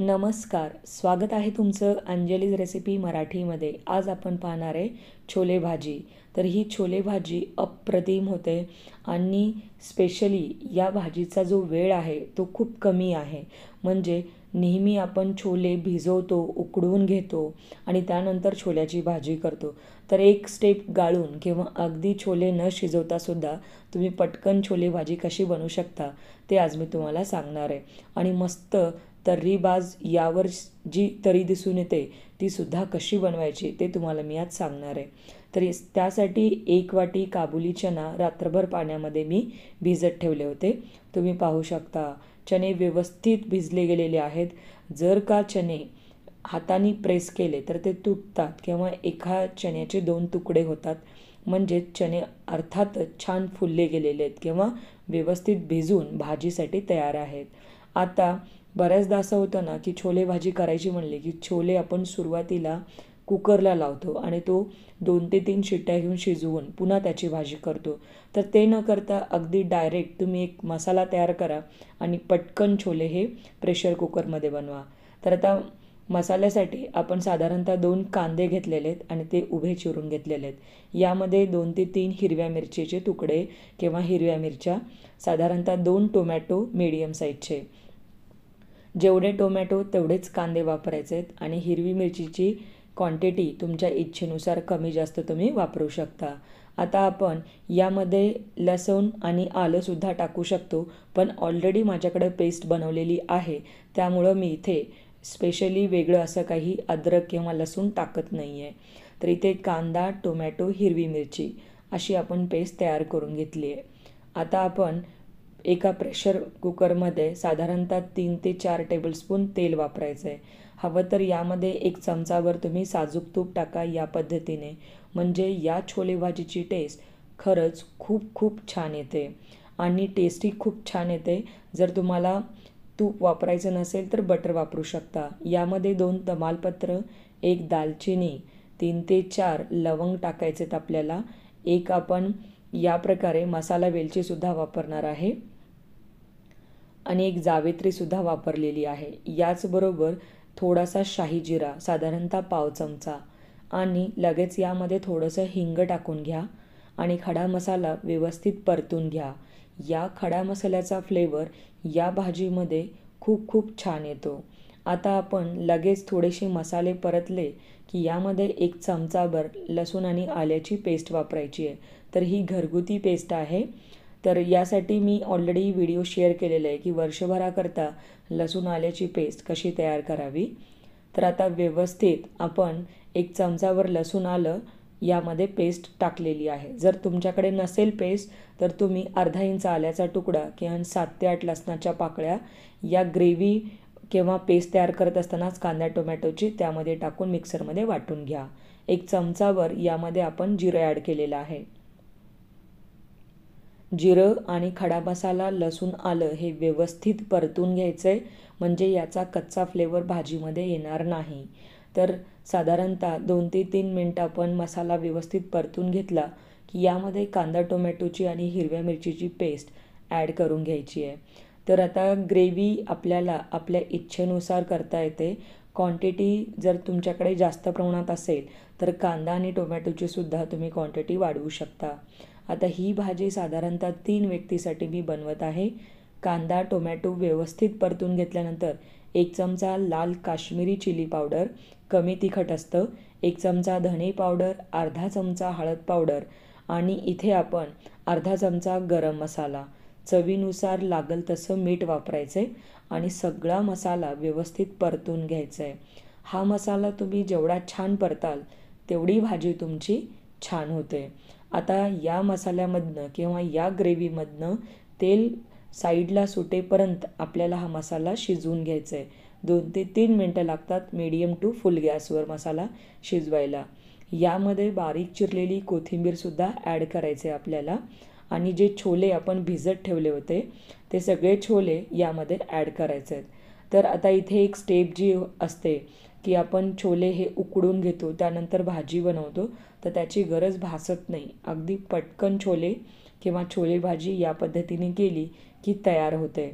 नमस्कार स्वागत आहे तुमचं अंजलीज रेसिपी मराठीमध्ये आज आपण पाहणार आहे छोले भाजी तर ही छोले भाजी अप्रतिम होते आणि स्पेशली या भाजीचा जो वेळ आहे तो खूप कमी आहे म्हणजे नेहमी आपण छोले भिजवतो उकडवून घेतो आणि त्यानंतर छोल्याची भाजी करतो तर एक स्टेप गाळून किंवा अगदी छोले न शिजवतासुद्धा तुम्ही पटकन छोले भाजी कशी बनवू शकता ते आज मी तुम्हाला सांगणार आहे आणि मस्त तर्रीबाज यावर जी तरी दिसून येते तीसुद्धा कशी बनवायची ते तुम्हाला मी आज सांगणार आहे तरी त्यासाठी एक वाटी काबुली चना रात्रभर पाण्यामध्ये मी भिजत ठेवले होते तुम्ही पाहू शकता चणे व्यवस्थित भिजले गेलेले आहेत जर का चणे हाताने प्रेस केले तर ते तुटतात किंवा एका चण्याचे दोन तुकडे होतात म्हणजे चणे अर्थातच छान फुलले गेलेले आहेत किंवा व्यवस्थित भिजून भाजीसाठी तयार आहेत आता बऱ्याचदा असं होतं ना की छोले भाजी करायची म्हणली की छोले आपण सुरुवातीला कुकरला लावतो आणि तो दोन ते तीन शिट्ट्या घेऊन शिजवून पुन्हा त्याची भाजी करतो तर ते न करता अगदी डायरेक्ट तुम्ही एक मसाला तयार करा आणि पटकन छोले हे प्रेशर कुकरमध्ये बनवा तर आता मसाल्यासाठी आपण साधारणतः दोन कांदे घेतलेले आहेत आणि ते उभे चिरून घेतलेले आहेत यामध्ये दोन ते तीन हिरव्या मिरचीचे तुकडे किंवा हिरव्या मिरच्या साधारणतः दोन टोमॅटो मिडियम साईजचे जेवढे टोमॅटो तेवढेच कांदे वापरायचे आहेत आणि हिरवी मिरचीची क्वांटिटी तुमच्या इच्छेनुसार कमी जास्त तुम्ही वापरू शकता आता आपण यामध्ये लसूण आणि आलंसुद्धा टाकू शकतो पण ऑलरेडी माझ्याकडे पेस्ट बनवलेली आहे त्यामुळं मी इथे स्पेशली वेगळं असं काही अद्रक किंवा लसूण टाकत नाही आहे तर इथे कांदा टोमॅटो हिरवी मिरची अशी आपण पेस्ट तयार करून घेतली आहे आता आपण एका प्रेशर कुकरमध्ये साधारणतः तीन ते चार टेबलस्पून तेल वापरायचं आहे हवं तर यामध्ये एक चमचावर तुम्ही साजूक तूप टाका या पद्धतीने म्हणजे या छोले भाजीची टेस्ट खरंच खूप खूप छान येते आणि टेस्टी खूप छान येते जर तुम्हाला तूप वापरायचं नसेल तर बटर वापरू शकता यामध्ये दोन तमालपत्र एक दालचिनी तीन ते चार लवंग टाकायचेत आपल्याला एक आपण या प्रकारे मसाला वेलचीसुद्धा वापरणार आहे अनेक जावेत्रीसुद्धा वापरलेली आहे याचबरोबर थोडासा शाही जिरा साधारणतः पाव चमचा आणि लगेच यामध्ये थोडंसं हिंग टाकून घ्या आणि खडा मसाला व्यवस्थित परतून घ्या या खडा मसाल्याचा फ्लेवर या भाजीमध्ये खूप खूप छान येतो आता आपण लगेच थोडेसे मसाले परतले की यामध्ये एक चमचाभर लसूण आणि आल्याची पेस्ट वापरायची आहे तर ही घरगुती पेस्ट आहे तर यासाठी मी ऑलरेडी व्हिडिओ शेअर केलेला आहे की वर्षभराकरता लसूण आल्याची पेस्ट कशी तयार करावी तर आता व्यवस्थित आपण एक चमचावर लसूण आलं यामध्ये पेस्ट टाकलेली आहे जर तुमच्याकडे नसेल पेस्ट तर तुम्ही अर्धा इंच आल्याचा तुकडा किंवा सात ते आठ लसणाच्या पाकळ्या या ग्रेव्ही किंवा पेस्ट तयार करत असतानाच कांदा टोमॅटोची त्यामध्ये टाकून मिक्सरमध्ये वाटून घ्या एक चमचावर यामध्ये आपण जिरं ॲड केलेलं आहे जिरं आणि खडा मसाला लसूण आलं हे व्यवस्थित परतून घ्यायचं आहे म्हणजे याचा कच्चा फ्लेवर भाजीमध्ये येणार नाही तर साधारणतः दोन ते तीन मिनटं आपण मसाला व्यवस्थित परतून घेतला की यामध्ये कांदा टोमॅटोची आणि हिरव्या मिरचीची पेस्ट ॲड करून घ्यायची आहे तर आता ग्रेव्ही आपल्याला आपल्या इच्छेनुसार करता येते क्वांटिटी जर तुमच्याकडे जास्त प्रमाणात असेल तर कांदा आणि टोमॅटोची सुद्धा तुम्ही क्वांटिटी वाढवू शकता आता ही भाजी साधारणतः तीन व्यक्तीसाठी मी बनवत आहे कांदा टोमॅटो व्यवस्थित परतून घेतल्यानंतर एक चमचा लाल काश्मीरी चिली पावडर कमी तिखट असतं एक चमचा धणे पावडर अर्धा चमचा हळद पावडर आणि इथे आपण अर्धा चमचा गरम मसाला चवीनुसार लागल तसं मीठ वापरायचं आहे आणि सगळा मसाला व्यवस्थित परतून घ्यायचा आहे हा मसाला तुम्ही जेवढा छान परताल तेवढी भाजी तुमची छान होते आता या मसाल्यामधनं किंवा या ग्रेव्हीमधनं तेल साईडला सुटेपर्यंत आपल्याला हा मसाला शिजवून घ्यायचा आहे दोन ते तीन मिनटं लागतात मीडियम टू फुल गॅसवर मसाला शिजवायला यामध्ये बारीक चिरलेली कोथिंबीरसुद्धा ॲड करायचे आपल्याला आणि जे छोले आपण भिजत ठेवले होते ते सगळे छोले यामध्ये ॲड करायचे आहेत तर आता इथे एक स्टेप जी असते की आपण छोले हे उकडून घेतो त्यानंतर भाजी बनवतो तर त्याची गरज भासत नाही अगदी पटकन छोले किंवा छोले भाजी या पद्धतीने केली की तयार होते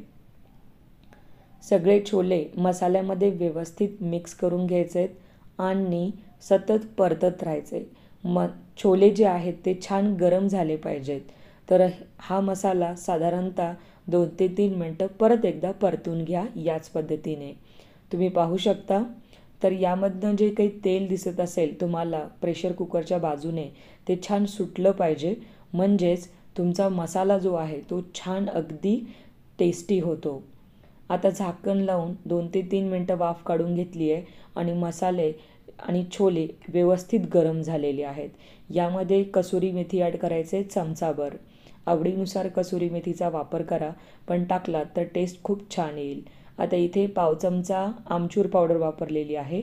सगळे छोले मसाल्यामध्ये व्यवस्थित मिक्स करून घ्यायचे आहेत आणि सतत परतत राहायचे म छोले जे आहेत ते छान गरम झाले पाहिजेत तर हा मसाला साधारणतः दोन ते तीन मिनटं परत एकदा परतून घ्या याच पद्धतीने तुम्ही पाहू शकता तर यामधनं जे काही तेल दिसत असेल तुम्हाला प्रेशर कुकरच्या बाजूने ते छान सुटलं पाहिजे म्हणजेच तुमचा मसाला जो आहे तो छान अगदी टेस्टी होतो आता झाकण लावून दोन ते तीन मिनटं वाफ काढून घेतली आहे आणि मसाले आणि छोले व्यवस्थित गरम झालेले आहेत यामध्ये कसुरी मेथी ॲड करायचे चमचाभर आवडीनुसार कसुरी मेथीचा वापर करा पण टाकला तर टेस्ट खूप छान येईल आता इथे पाव चमचा आमचूर पावडर वापरलेली आहे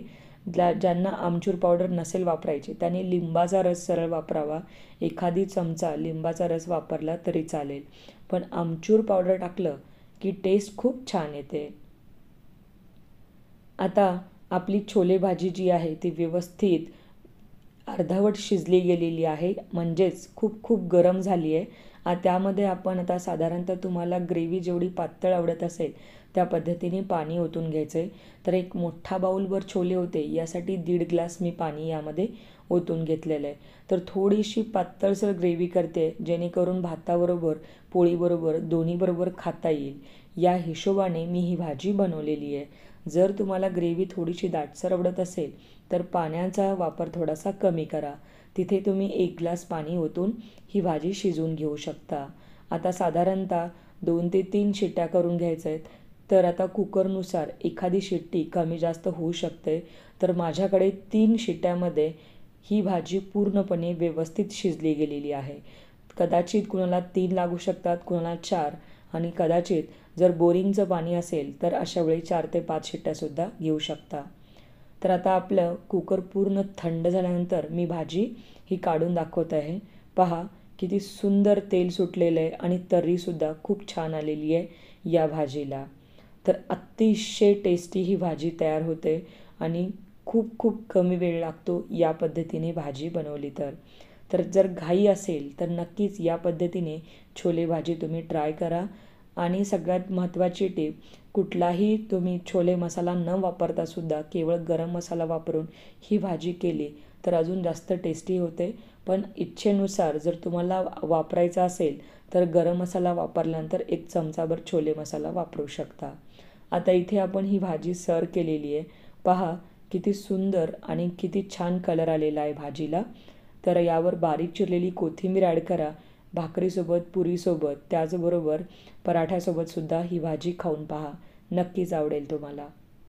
ज्या ज्यांना आमचूर पावडर नसेल वापरायची त्यांनी लिंबाचा रस सरळ वापरावा एखादी चमचा लिंबाचा रस वापरला तरी चालेल पण आमचूर पावडर टाकलं की टेस्ट खूप छान येते आता आपली छोले भाजी जी आहे ती व्यवस्थित अर्धावट शिजली गेलेली आहे म्हणजेच खूप खूप गरम झाली आहे त्यामध्ये आपण आता साधारणतः तुम्हाला ग्रेव्ही जेवढी पातळ आवडत असेल त्या पद्धतीने पाणी ओतून घ्यायचं आहे तर एक मोठा बाऊलवर छोले होते यासाठी दीड ग्लास मी पाणी यामध्ये ओतून घेतलेलं आहे तर थोडीशी पातळसर ग्रेव्ही करते जेणेकरून भाताबरोबर पोळीबरोबर दोन्हीबरोबर खाता येईल या हिशोबाने मी ही भाजी बनवलेली आहे जर तुम्हाला ग्रेव्ही थोडीशी दाटसर आवडत असेल तर पाण्याचा वापर थोडासा कमी करा तिथे तुम्ही एक ग्लास पाणी ओतून ही भाजी शिजवून घेऊ शकता आता साधारणतः दोन ते तीन शिट्ट्या करून घ्यायच्या आहेत तर आता कुकरनुसार एखादी शिट्टी कमी जास्त होऊ शकते तर माझ्याकडे तीन शिट्ट्यामध्ये ही भाजी पूर्णपणे व्यवस्थित शिजली गेलेली आहे कदाचित कुणाला तीन लागू शकतात कुणाला चार आणि कदाचित जर बोरिंगचं पाणी असेल तर अशा वेळी चार ते पाच शिट्ट्यासुद्धा घेऊ शकता तर आता आपलं कुकर पूर्ण थंड झाल्यानंतर मी भाजी ही काढून दाखवत आहे पहा किती सुंदर तेल सुटलेलं आहे आणि तर्रीसुद्धा खूप छान आलेली आहे या भाजीला तर अतिशय टेस्टी ही भाजी तयार होते आणि खूप खूप कमी वेळ लागतो या पद्धतीने भाजी बनवली तर तर जर घाई असेल तर नक्कीच या पद्धतीने छोले भाजी तुम्ही ट्राय करा आणि सगळ्यात महत्त्वाची टीप कुठलाही तुम्ही छोले मसाला न वापरता सुद्धा केवळ गरम मसाला वापरून ही भाजी केली तर अजून जास्त टेस्टी होते पण इच्छेनुसार जर तुम्हाला वापरायचा असेल तर गरम मसाला वापरल्यानंतर एक चमचाभर छोले मसाला वापरू शकता आता इथे आपण ही भाजी सर्व केलेली आहे पहा किती सुंदर आणि किती छान कलर आलेला आहे भाजीला तर यावर बारीक चिरलेली कोथिंबीर ॲड करा भाकरीसोबत पुरीसोबत त्याचबरोबर पराठ्यासोबतसुद्धा ही भाजी खाऊन पहा नक्कीच आवडेल तुम्हाला